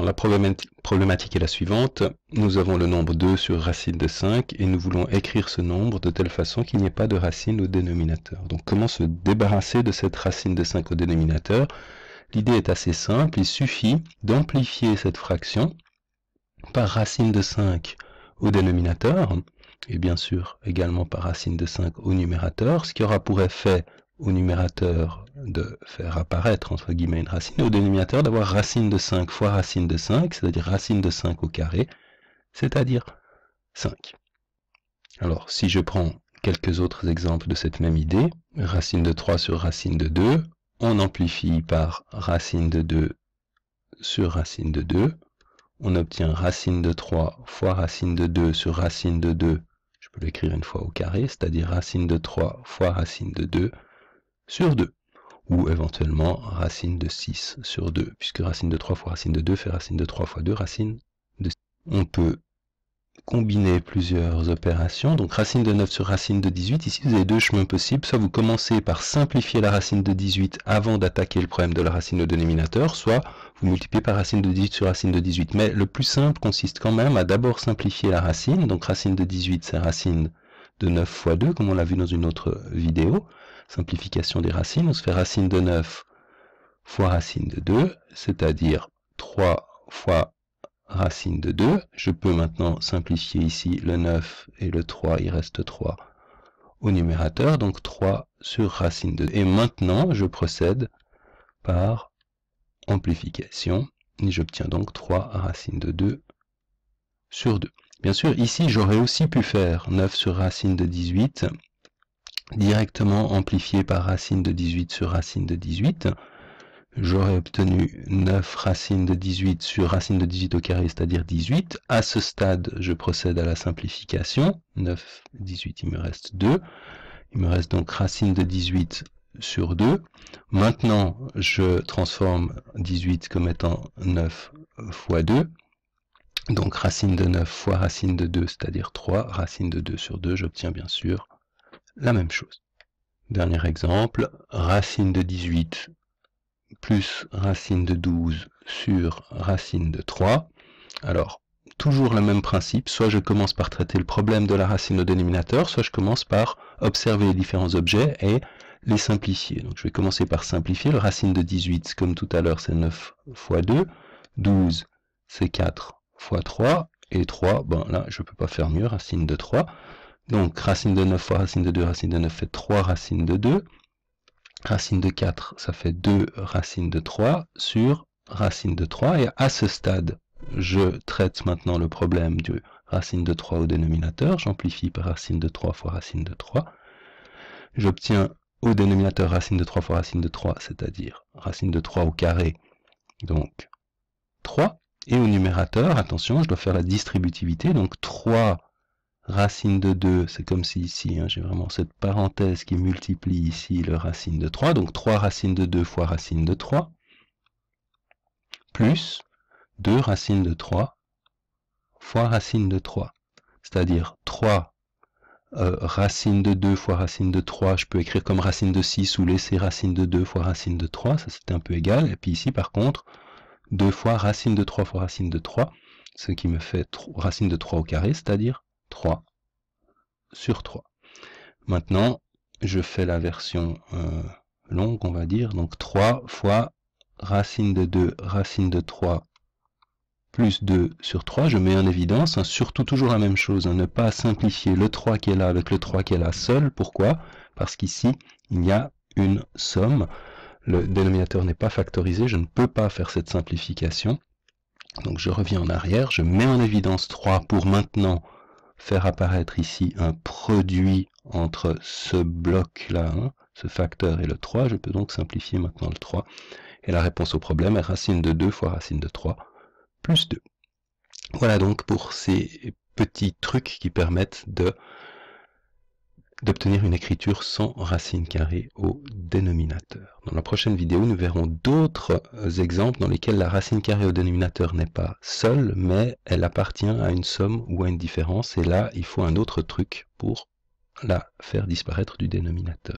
la problématique est la suivante. Nous avons le nombre 2 sur racine de 5 et nous voulons écrire ce nombre de telle façon qu'il n'y ait pas de racine au dénominateur. Donc comment se débarrasser de cette racine de 5 au dénominateur L'idée est assez simple, il suffit d'amplifier cette fraction par racine de 5 au dénominateur et bien sûr également par racine de 5 au numérateur, ce qui aura pour effet au numérateur de faire apparaître entre guillemets une racine, et au dénominateur d'avoir racine de 5 fois racine de 5, c'est-à-dire racine de 5 au carré, c'est-à-dire 5. Alors si je prends quelques autres exemples de cette même idée, racine de 3 sur racine de 2, on amplifie par racine de 2 sur racine de 2, on obtient racine de 3 fois racine de 2 sur racine de 2, je peux l'écrire une fois au carré, c'est-à-dire racine de 3 fois racine de 2, sur 2, ou éventuellement racine de 6 sur 2, puisque racine de 3 fois racine de 2 fait racine de 3 fois 2, racine de 6. On peut combiner plusieurs opérations, donc racine de 9 sur racine de 18, ici vous avez deux chemins possibles, soit vous commencez par simplifier la racine de 18 avant d'attaquer le problème de la racine au dénominateur, soit vous multipliez par racine de 18 sur racine de 18, mais le plus simple consiste quand même à d'abord simplifier la racine, donc racine de 18 c'est racine de 9 fois 2, comme on l'a vu dans une autre vidéo, simplification des racines, on se fait racine de 9 fois racine de 2, c'est-à-dire 3 fois racine de 2. Je peux maintenant simplifier ici le 9 et le 3, il reste 3 au numérateur, donc 3 sur racine de 2. Et maintenant, je procède par amplification, et j'obtiens donc 3 racine de 2 sur 2. Bien sûr, ici, j'aurais aussi pu faire 9 sur racine de 18, directement amplifié par racine de 18 sur racine de 18. J'aurais obtenu 9 racine de 18 sur racine de 18 au carré, c'est-à-dire 18. À ce stade, je procède à la simplification. 9, 18, il me reste 2. Il me reste donc racine de 18 sur 2. Maintenant, je transforme 18 comme étant 9 fois 2. Donc racine de 9 fois racine de 2, c'est-à-dire 3, racine de 2 sur 2, j'obtiens bien sûr la même chose. Dernier exemple, racine de 18 plus racine de 12 sur racine de 3. Alors, toujours le même principe, soit je commence par traiter le problème de la racine au dénominateur, soit je commence par observer les différents objets et les simplifier. Donc je vais commencer par simplifier, le racine de 18, comme tout à l'heure, c'est 9 fois 2, 12, c'est 4 fois 3, et 3, bon là, je ne peux pas faire mieux, racine de 3. Donc, racine de 9 fois racine de 2, racine de 9 fait 3 racine de 2. Racine de 4, ça fait 2 racine de 3 sur racine de 3. Et à ce stade, je traite maintenant le problème du racine de 3 au dénominateur. J'amplifie par racine de 3 fois racine de 3. J'obtiens au dénominateur racine de 3 fois racine de 3, c'est-à-dire racine de 3 au carré, donc 3. Et au numérateur, attention, je dois faire la distributivité, donc 3 racine de 2, c'est comme si ici, hein, j'ai vraiment cette parenthèse qui multiplie ici le racine de 3, donc 3 racine de 2 fois racine de 3, plus 2 racine de 3 fois racine de 3, c'est-à-dire 3 euh, racines racine de 2 fois racine de 3, je peux écrire comme racine de 6 ou laisser racine de 2 fois racine de 3, ça c'est un peu égal, et puis ici par contre, 2 fois racine de 3 fois racine de 3, ce qui me fait racine de 3 au carré, c'est-à-dire 3 sur 3. Maintenant, je fais la version euh, longue, on va dire, donc 3 fois racine de 2, racine de 3, plus 2 sur 3, je mets en évidence, hein, surtout toujours la même chose, hein, ne pas simplifier le 3 qui est là avec le 3 qui est là seul, pourquoi Parce qu'ici, il y a une somme, le dénominateur n'est pas factorisé, je ne peux pas faire cette simplification. Donc je reviens en arrière, je mets en évidence 3 pour maintenant faire apparaître ici un produit entre ce bloc-là, hein, ce facteur et le 3. Je peux donc simplifier maintenant le 3. Et la réponse au problème est racine de 2 fois racine de 3 plus 2. Voilà donc pour ces petits trucs qui permettent de d'obtenir une écriture sans racine carrée au dénominateur. Dans la prochaine vidéo, nous verrons d'autres euh, exemples dans lesquels la racine carrée au dénominateur n'est pas seule, mais elle appartient à une somme ou à une différence, et là, il faut un autre truc pour la faire disparaître du dénominateur.